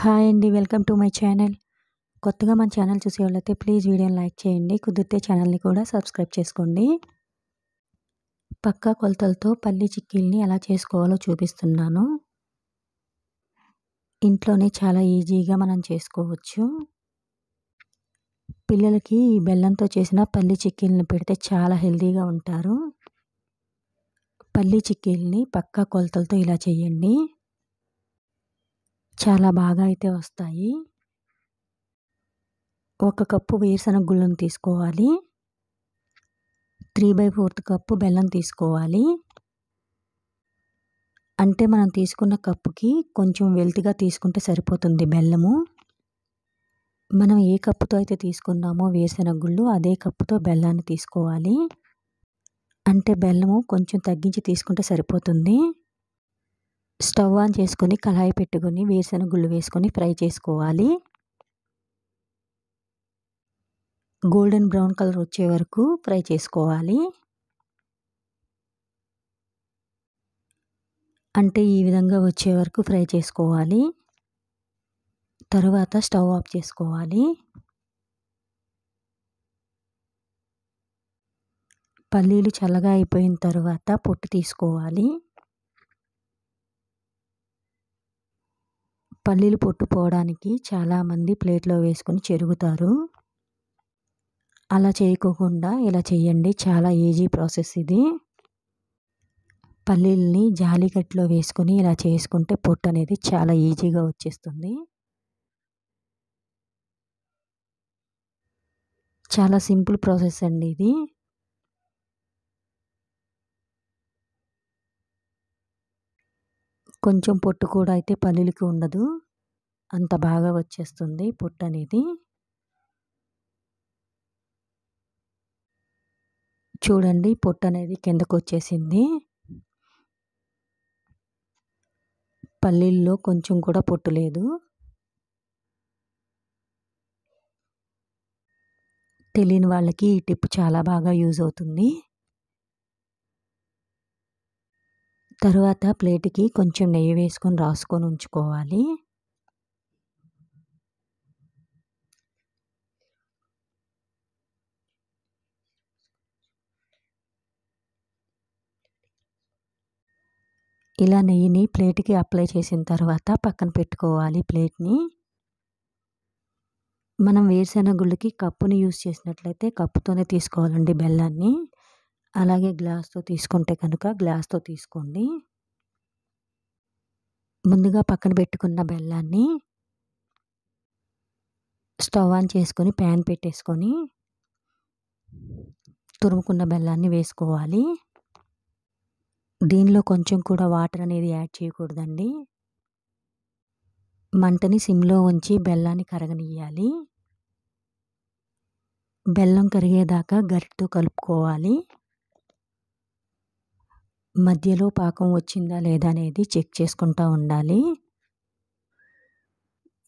hi అండి welcome to my channel కొత్తగా మన ఛానల్ చూసే వాళ్ళైతే ప్లీజ్ వీడియోని లైక్ చేయండి కుదిరితే ఛానల్ని కూడా సబ్స్క్రైబ్ చేసుకోండి పక్కా కొలతలతో పల్లి చిక్కీల్ని ఎలా చేసుకోవాలో చూపిస్తున్నాను ఇంట్లోనే చాలా ఈజీగా మనం చేసుకోవచ్చు పిల్లలకి ఈ బెల్లంతో చేసిన పల్లి చిక్కీలను పెడితే చాలా హెల్దీగా ఉంటారు పల్లి చిక్కీల్ని పక్కా కొలతలతో ఇలా చేయండి చాలా బాగా అయితే వస్తాయి ఒక కప్పు వేరుశనగ గుళ్ళను తీసుకోవాలి త్రీ బై ఫోర్త్ కప్పు బెల్లం తీసుకోవాలి అంటే మనం తీసుకున్న కప్పుకి కొంచెం వెల్తిగా తీసుకుంటే సరిపోతుంది బెల్లము మనం ఏ కప్పుతో అయితే తీసుకున్నామో వేరుశనగ గుళ్ళు అదే కప్పుతో బెల్లాన్ని తీసుకోవాలి అంటే బెల్లము కొంచెం తగ్గించి తీసుకుంటే సరిపోతుంది స్టవ్ ఆన్ చేసుకొని కళాయి పెట్టుకొని వేరుశనగుళ్ళు గుళ్ళు వేసుకొని ఫ్రై చేసుకోవాలి గోల్డెన్ బ్రౌన్ కలర్ వచ్చే వరకు ఫ్రై చేసుకోవాలి అంటే ఈ విధంగా వచ్చే వరకు ఫ్రై చేసుకోవాలి తరువాత స్టవ్ ఆఫ్ చేసుకోవాలి పల్లీలు చల్లగా అయిపోయిన తర్వాత పొట్టు తీసుకోవాలి పల్లీలు పొట్టు పోవడానికి చాలామంది ప్లేట్లో వేసుకొని చెరుగుతారు అలా చేయకోకుండా ఇలా చేయండి చాలా ఈజీ ప్రాసెస్ ఇది పల్లీల్ని జాలికట్లో వేసుకొని ఇలా చేసుకుంటే పొట్టు అనేది చాలా ఈజీగా వచ్చేస్తుంది చాలా సింపుల్ ప్రాసెస్ అండి ఇది కొంచెం పొట్టు కూడా అయితే పల్లీలకి ఉండదు అంత బాగా వచ్చేస్తుంది పొట్టు అనేది చూడండి పొట్టు అనేది కిందకు వచ్చేసింది పల్లీల్లో కొంచెం కూడా పొట్టు లేదు తెలియని వాళ్ళకి ఈ టిప్ చాలా బాగా యూజ్ అవుతుంది తర్వాత ప్లేట్కి కొంచెం నెయ్యి వేసుకొని రాసుకొని ఉంచుకోవాలి ఇలా నెయ్యిని ప్లేట్కి అప్లై చేసిన తర్వాత పక్కన పెట్టుకోవాలి ప్లేట్ని మనం వేరుశెనగ గుళ్ళకి కప్పుని యూస్ చేసినట్లయితే కప్పుతోనే తీసుకోవాలండి బెల్లాన్ని అలాగే గ్లాస్తో తీసుకుంటే కనుక గ్లాస్తో తీసుకోండి ముందుగా పక్కన పెట్టుకున్న బెల్లాన్ని స్టవ్ ఆన్ చేసుకొని ప్యాన్ పెట్టేసుకొని తురుముకున్న బెల్లాన్ని వేసుకోవాలి దీనిలో కొంచెం కూడా వాటర్ అనేది యాడ్ చేయకూడదండి మంటని సిమ్లో ఉంచి బెల్లాన్ని కరగనియాలి బెల్లం కరిగేదాకా గరిటతో కలుపుకోవాలి మధ్యలో పాకం వచ్చిందా లేదా అనేది చెక్ చేసుకుంటూ ఉండాలి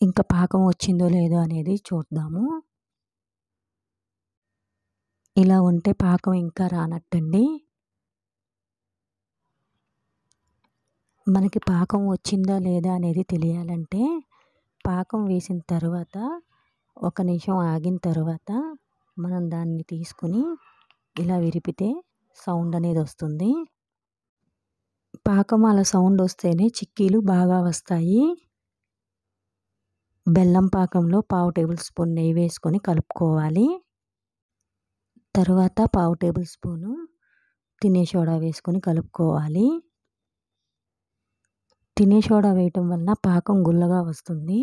ఇంకా పాకం వచ్చిందో లేదో అనేది చూద్దాము ఇలా ఉంటే పాకం ఇంకా రానట్టండి మనకి పాకం వచ్చిందా లేదా అనేది తెలియాలంటే పాకం వేసిన తర్వాత ఒక నిమిషం ఆగిన తర్వాత మనం దాన్ని తీసుకుని ఇలా విరిపితే సౌండ్ అనేది వస్తుంది పాకం అలా సౌండ్ వస్తేనే చిక్కీలు బాగా వస్తాయి బెల్లం పాకంలో పావు టేబుల్ స్పూన్ నెయ్యి వేసుకొని కలుపుకోవాలి తర్వాత పావు టేబుల్ స్పూను తినే సోడా వేసుకొని కలుపుకోవాలి తినే సోడా వేయటం వలన పాకం గుల్లగా వస్తుంది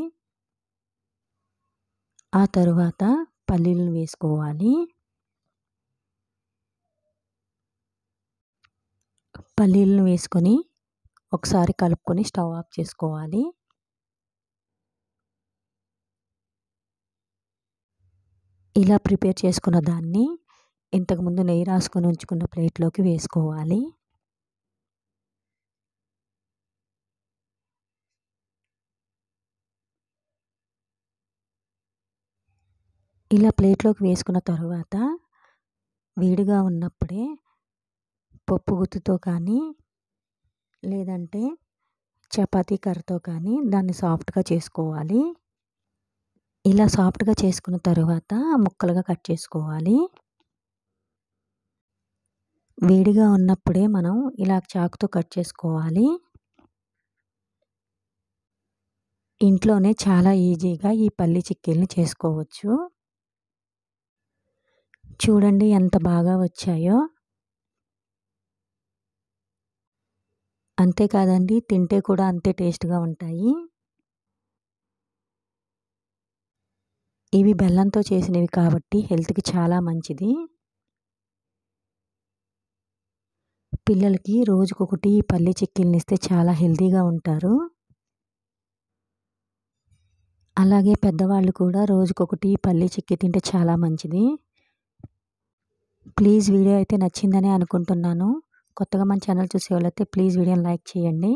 ఆ తరువాత పల్లీలను వేసుకోవాలి పల్లీలను వేసుకొని ఒకసారి కలుపుకొని స్టవ్ ఆఫ్ చేసుకోవాలి ఇలా ప్రిపేర్ చేసుకున్న దాన్ని ఇంతకుముందు నెయ్యి రాసుకొని ఉంచుకున్న ప్లేట్లోకి వేసుకోవాలి ఇలా ప్లేట్లోకి వేసుకున్న తర్వాత వేడిగా ఉన్నప్పుడే పప్పు గుత్తుతో కానీ లేదంటే చపాతీ కర్రతో కానీ దాన్ని సాఫ్ట్గా చేసుకోవాలి ఇలా సాఫ్ట్గా చేసుకున్న తర్వాత ముక్కలుగా కట్ చేసుకోవాలి వేడిగా ఉన్నప్పుడే మనం ఇలా చాకుతో కట్ చేసుకోవాలి ఇంట్లోనే చాలా ఈజీగా ఈ పల్లి చిక్కీలను చేసుకోవచ్చు చూడండి ఎంత బాగా వచ్చాయో అంతేకాదండి తింటే కూడా అంతే టేస్ట్గా ఉంటాయి ఇవి బెల్లంతో చేసినవి కాబట్టి హెల్త్కి చాలా మంచిది పిల్లలకి రోజుకొకటి పల్లి చిక్కిల్ని ఇస్తే చాలా హెల్తీగా ఉంటారు అలాగే పెద్దవాళ్ళు కూడా రోజుకొకటి పల్లి చిక్కి తింటే చాలా మంచిది ప్లీజ్ వీడియో అయితే నచ్చిందని అనుకుంటున్నాను కొత్తగా మన ఛానల్ చూసే వాళ్ళైతే ప్లీజ్ వీడియోని లైక్ చేయండి